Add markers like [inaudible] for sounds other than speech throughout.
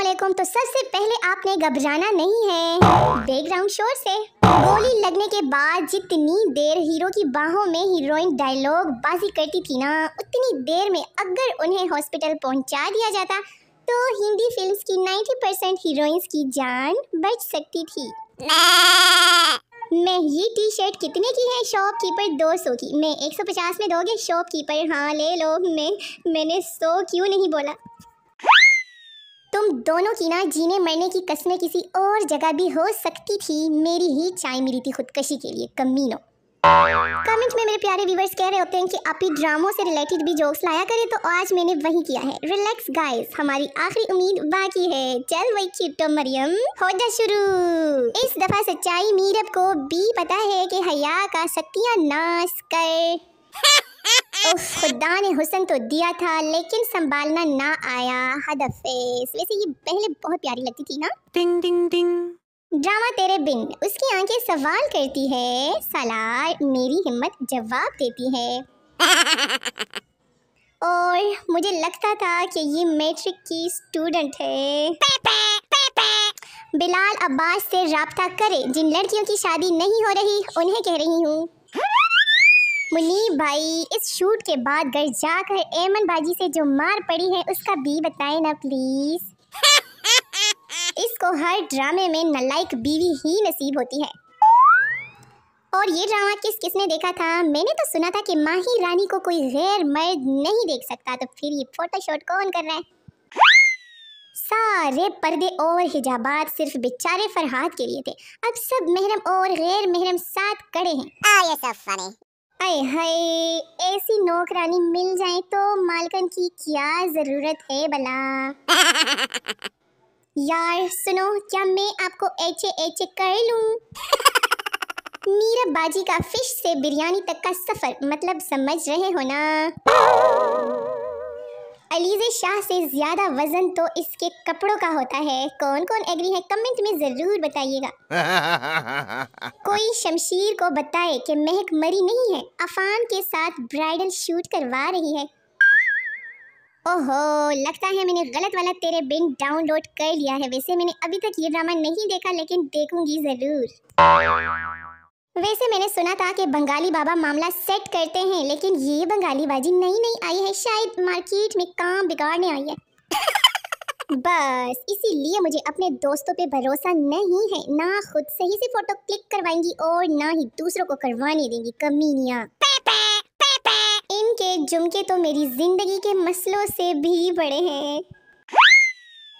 अस्सलाम तो सबसे पहले आपने घबराना नहीं है बैकग्राउंड शोर से गोली लगने के बाद जितनी देर हीरो की बाहों में हीरोइन डायलॉग बाजी करती थी ना उतनी देर में अगर उन्हें हॉस्पिटल पहुंचा दिया जाता तो हिंदी फिल्म्स की 90 परसेंट हीरोइंस की जान बच सकती थी मैं ये टी शर्ट कितने की है शॉप कीपर दो सौ की मैं एक सौ पचास में दोगे शॉप कीपर हाँ ले लो मैं मैंने सौ क्यों नहीं बोला तुम दोनों की ना जीने मरने की कसमें किसी और जगह भी हो सकती थी मेरी ही चाय मिली थी खुदकशी के लिए कमीनो कमेंट में मेरे प्यारे व्यूवर्स कह रहे होते हैं कि आप ही ड्रामों से रिलेटेड भी जोक्स लाया करें तो आज मैंने वही किया है रिलैक्स गाइस हमारी आखिरी उम्मीद बाकी है चल वही चिट्टो मरियम हो जा शुरू इस दफा सच्चाई मीरब को भी पता है कि हया का सत्या नाश कर [laughs] खुदा ने हुसन तो दिया था लेकिन संभालना ना आया हदफेस वैसे ये पहले बहुत प्यारी लगती थी ना डिंग डिंग डिंग ड्रामा तेरे बिन उसकी आंखें सवाल करती है सालार मेरी हिम्मत जवाब देती है [laughs] और मुझे लगता था कि ये मैट्रिक की स्टूडेंट है पे पे, पे, पे। बिलाल अब्बास से रबता करे जिन लड़कियों की शादी नहीं हो रही उन्हें कह रही हूँ मुनीब भाई इस शूट के बाद घर जाकर एमन भाजी से जो मार पड़ी है उसका भी बताए ना प्लीज [laughs] इसको हर ड्रामे में नलायक बीवी ही नसीब होती है और ये ड्रामा किस किसने देखा था मैंने तो सुना था कि माही रानी को कोई गैर मर्द नहीं देख सकता तो फिर ये फोटोशॉट कौन कर रहा है सारे पर्दे और हिजाबात सिर्फ बेचारे फरहाद के लिए थे अब सब महरम और गैर महरम साथ कड़े हैं हाँ, आए हाय ऐसी नौकरानी मिल जाए तो मालकन की क्या ज़रूरत है बला [laughs] यार सुनो क्या मैं आपको एचे ऐचे कर लूं मीरा बाजी का फिश से बिरयानी तक का सफ़र मतलब समझ रहे हो ना अलीज़े शाह से ज़्यादा वज़न तो इसके कपड़ों का होता है कौन कौन एग्री है कमेंट में ज़रूर बताइएगा [laughs] कोई शमशीर को बताए कि महक मरी नहीं है अफान के साथ ब्राइडल शूट करवा रही है ओहो लगता है मैंने गलत वाला तेरे बिन डाउनलोड कर लिया है वैसे मैंने अभी तक ये ड्रामा नहीं देखा लेकिन देखूंगी ज़रूर वैसे मैंने सुना था कि बंगाली बाबा मामला सेट करते हैं लेकिन ये बंगाली बाजी नई नई आई है शायद मार्केट में काम बिगाड़ने आई है बस इसीलिए मुझे अपने दोस्तों पे भरोसा नहीं है ना खुद सही से फोटो क्लिक करवाएंगी और ना ही दूसरों को करवाने देंगी कमीनिया इनके जुमके तो मेरी जिंदगी के मसलों से भी बड़े हैं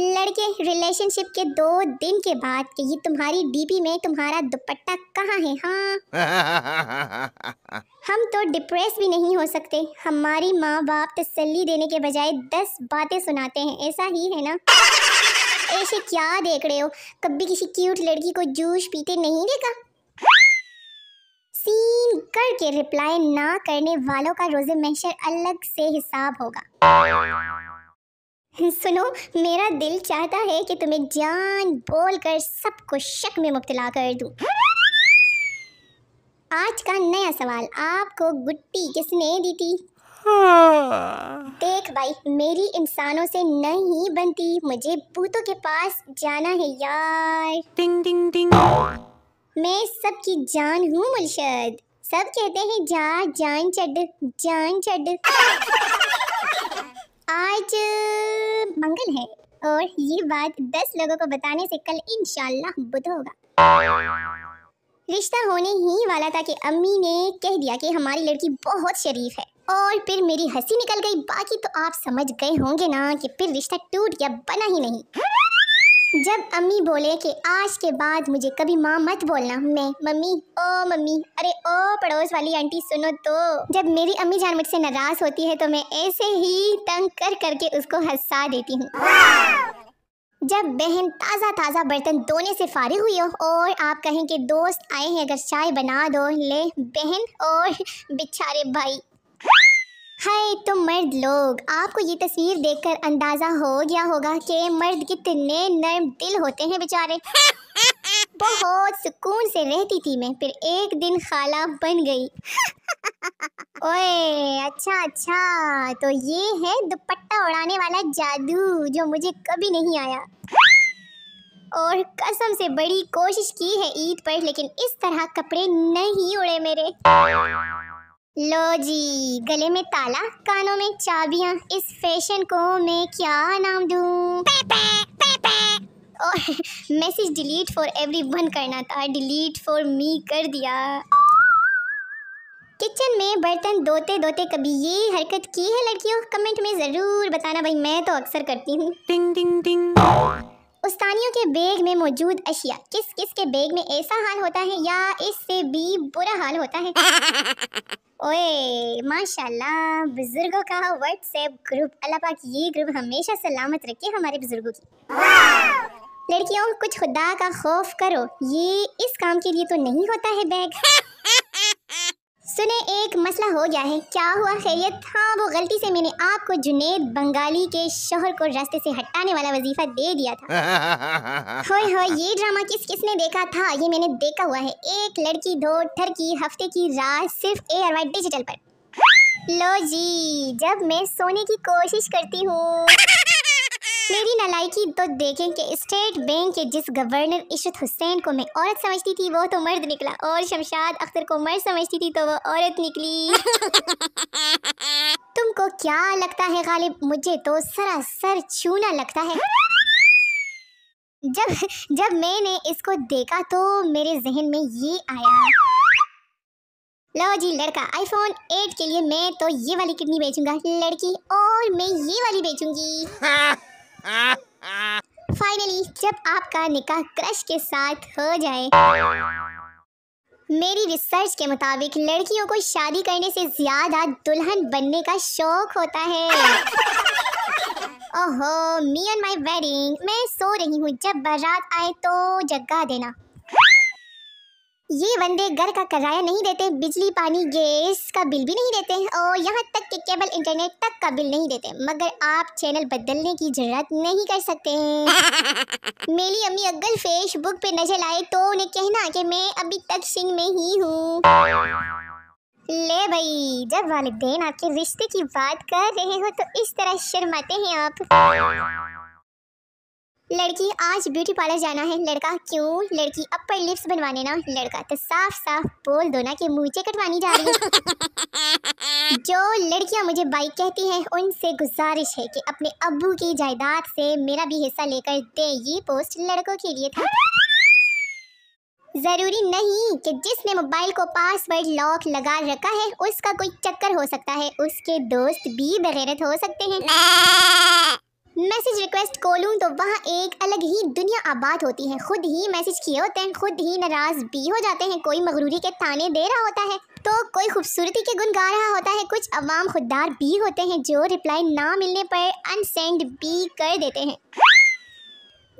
लड़के रिलेशनशिप के दो दिन के बाद कि ये तुम्हारी डीपी में तुम्हारा दुपट्टा कहाँ है हाँ [laughs] हम तो डिप्रेस भी नहीं हो सकते हमारी माँ बाप तसल्ली देने के बजाय दस बातें सुनाते हैं ऐसा ही है ना ऐसे क्या देख रहे हो कभी किसी क्यूट लड़की को जूस पीते नहीं देखा सीन करके रिप्लाई ना करने वालों का रोजे महशर अलग से हिसाब होगा सुनो मेरा दिल चाहता है कि तुम्हें जान बोल कर सबको शक में मुब्तला कर दूं। आज का नया सवाल आपको गुट्टी किसने दी थी देख भाई मेरी इंसानों से नहीं बनती मुझे भूतों के पास जाना है यार डिंग डिंग डिंग मैं सबकी जान हूँ मुलशद सब कहते हैं जा जान चढ़ जान चढ़ आज मंगल है और ये बात दस लोगों को बताने से कल इनशाला बुध होगा रिश्ता होने ही वाला था कि अम्मी ने कह दिया कि हमारी लड़की बहुत शरीफ है और फिर मेरी हंसी निकल गई बाकी तो आप समझ गए होंगे ना कि फिर रिश्ता टूट गया बना ही नहीं जब अम्मी बोले कि आज के बाद मुझे कभी माँ मत बोलना मैं मम्मी ओ मम्मी अरे ओ पड़ोस वाली आंटी सुनो तो जब मेरी अम्मी जान मुझसे नाराज होती है तो मैं ऐसे ही तंग कर करके उसको हंसा देती हूँ जब बहन ताज़ा ताज़ा बर्तन धोने से फारिग हुई हो और आप कहें कि दोस्त आए हैं अगर चाय बना दो ले बहन और बिछारे भाई हाय तो मर्द लोग आपको ये तस्वीर देखकर अंदाज़ा हो गया होगा कि मर्द कितने नर्म दिल होते हैं बेचारे [laughs] बहुत सुकून से रहती थी मैं फिर एक दिन खाला बन गई [laughs] ओए अच्छा अच्छा तो ये है दुपट्टा उड़ाने वाला जादू जो मुझे कभी नहीं आया और कसम से बड़ी कोशिश की है ईद पर लेकिन इस तरह कपड़े नहीं उड़े मेरे लो जी गले में ताला कानों में चाबियाँ इस फैशन को मैं क्या नाम दूँ message delete for everyone करना था डिलीट फॉर मी कर दिया किचन में बर्तन धोते धोते कभी ये हरकत की है लड़कियों कमेंट में ज़रूर बताना भाई मैं तो अक्सर करती हूँ टिंग टिंग टिंग उस्तानियों के बैग में मौजूद अशिया किस किस के बैग में ऐसा हाल होता है या इससे भी बुरा हाल होता है [laughs] ओए माशाल्लाह बुज़ुर्गों का व्हाट्सएप ग्रुप अल्लाह पाक ये ग्रुप हमेशा सलामत रखे हमारे बुज़ुर्गों की लड़कियों कुछ खुदा का खौफ करो ये इस काम के लिए तो नहीं होता है बैग [laughs] सुने एक मसला हो गया है क्या हुआ खैरियत हाँ वो गलती से मैंने आपको जुनेद बंगाली के शोहर को रास्ते से हटाने वाला वजीफा दे दिया था होए [laughs] होए ये ड्रामा किस किसने देखा था ये मैंने देखा हुआ है एक लड़की दो की हफ्ते की रात सिर्फ ए आर वाई डिजिटल पर लो जी जब मैं सोने की कोशिश करती हूँ मेरी नलायकी तो देखें कि स्टेट बैंक के जिस गवर्नर इशरत हुसैन को मैं औरत समझती थी वो तो मर्द निकला और शमशाद अख्तर को मर्द समझती थी तो वो औरत निकली [laughs] तुमको क्या लगता है गालिब मुझे तो सरासर छूना लगता है जब जब मैंने इसको देखा तो मेरे जहन में ये आया लो जी लड़का आईफोन 8 के लिए मैं तो ये वाली किडनी बेचूंगा लड़की और मैं ये वाली बेचूंगी हाँ। फाइनली जब आपका निकाह क्रश के साथ हो जाए मेरी रिसर्च के मुताबिक लड़कियों को शादी करने से ज्यादा दुल्हन बनने का शौक होता है ओहो मी एंड माय वेडिंग मैं सो रही हूँ जब बारात आए तो जगा देना ये बंदे घर का किराया नहीं देते बिजली पानी गैस का बिल भी नहीं देते और यहाँ तक कि केबल इंटरनेट तक का बिल नहीं देते मगर आप चैनल बदलने की जरूरत नहीं कर सकते [laughs] मेरी अम्मी अगर फेसबुक पे नजर आए तो उन्हें कहना कि मैं अभी तक सिंह में ही हूँ ले भाई जब वालदेन आपके रिश्ते की बात कर रहे हो तो इस तरह शर्माते हैं आप लड़की आज ब्यूटी पार्लर जाना है लड़का क्यों लड़की अपर लिप्स बनवाने ना लड़का तो साफ साफ बोल दो ना कि मुझे कटवानी जा रही है [laughs] जो लड़कियां मुझे बाइक कहती हैं उनसे गुजारिश है कि अपने अबू की जायदाद से मेरा भी हिस्सा लेकर दे ये पोस्ट लड़कों के लिए था ज़रूरी नहीं कि जिसने मोबाइल को पासवर्ड लॉक लगा रखा है उसका कोई चक्कर हो सकता है उसके दोस्त भी बगैरत हो सकते हैं [laughs] मैसेज रिक्वेस्ट खोलूँ तो वहाँ एक अलग ही दुनिया आबाद होती है खुद ही मैसेज किए होते हैं खुद ही नाराज़ भी हो जाते हैं कोई मगरूरी के ताने दे रहा होता है तो कोई खूबसूरती के गुण गा रहा होता है कुछ अवाम खुददार भी होते हैं जो रिप्लाई ना मिलने पर अनसेंड भी कर देते हैं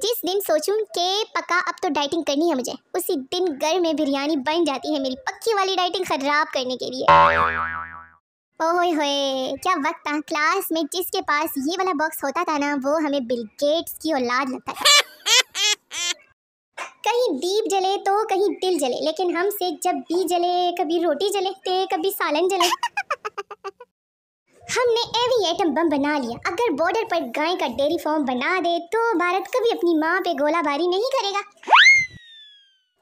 जिस दिन सोचूं के पक्का अब तो डाइटिंग करनी है मुझे उसी दिन घर में बिरयानी बन जाती है मेरी पक्की वाली डाइटिंग ख़राब करने के लिए ओह होए क्या वक्त था क्लास में जिसके पास ये वाला बॉक्स होता था ना वो हमें बिल गेट्स की औलाद लगता था [laughs] कहीं दीप जले तो कहीं दिल जले लेकिन हमसे जब भी जले कभी रोटी जले थे तो कभी सालन जले [laughs] हमने एवी एटम बम बना लिया अगर बॉर्डर पर गाय का डेयरी फॉर्म बना दे तो भारत कभी अपनी माँ पे गोलाबारी नहीं करेगा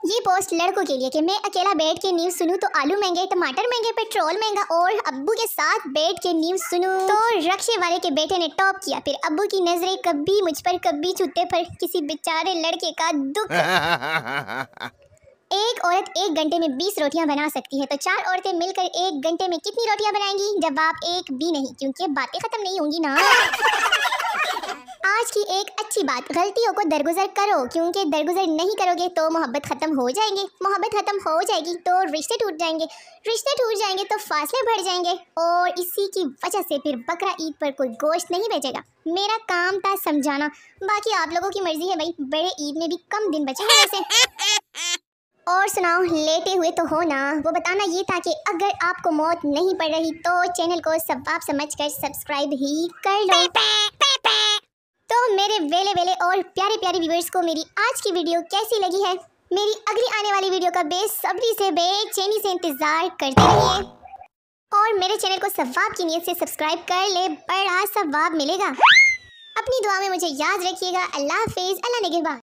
ये पोस्ट लड़कों के लिए कि मैं अकेला बैठ के न्यूज सुनूं तो आलू महंगे टमाटर महंगे पेट्रोल महंगा और अब्बू के साथ बैठ के न्यूज सुनूं तो रक्षे वाले के बेटे ने टॉप किया फिर अब्बू की नजरें कभी मुझ पर कभी छूते पर किसी बेचारे लड़के का दुख [laughs] एक औरत एक घंटे में बीस रोटियां बना सकती है तो चार औरतें मिलकर एक घंटे में कितनी रोटियां बनाएंगी जवाब एक भी नहीं क्योंकि बातें खत्म नहीं होंगी ना [laughs] आज की एक अच्छी बात गलतियों को दरगुजर करो क्योंकि दरगुजर नहीं करोगे तो मोहब्बत ख़त्म हो जाएंगे मोहब्बत ख़त्म हो जाएगी तो रिश्ते टूट जाएंगे रिश्ते टूट जाएंगे तो फासले बढ़ जाएंगे और इसी की वजह से फिर बकरा ईद पर कोई गोश्त नहीं बेचेगा मेरा काम था समझाना बाकी आप लोगों की मर्ज़ी है भाई बड़े ईद में भी कम दिन बचे हैं वैसे और सुनाओ लेटे हुए तो हो ना वो बताना ये था कि अगर आपको मौत नहीं पड़ रही तो चैनल को सबाब समझ कर सब्सक्राइब ही कर लो तो मेरे वेले वेले और प्यारे प्यारे व्यूवर्स को मेरी आज की वीडियो कैसी लगी है मेरी अगली आने वाली वीडियो का बेसब्री से बेचैनी से इंतज़ार करते रहिए और मेरे चैनल को सवाब की नीयत से सब्सक्राइब कर ले बड़ा सवाब मिलेगा अपनी दुआ में मुझे याद रखिएगा अल्लाह हाफिज़ अल्लाह निगहबान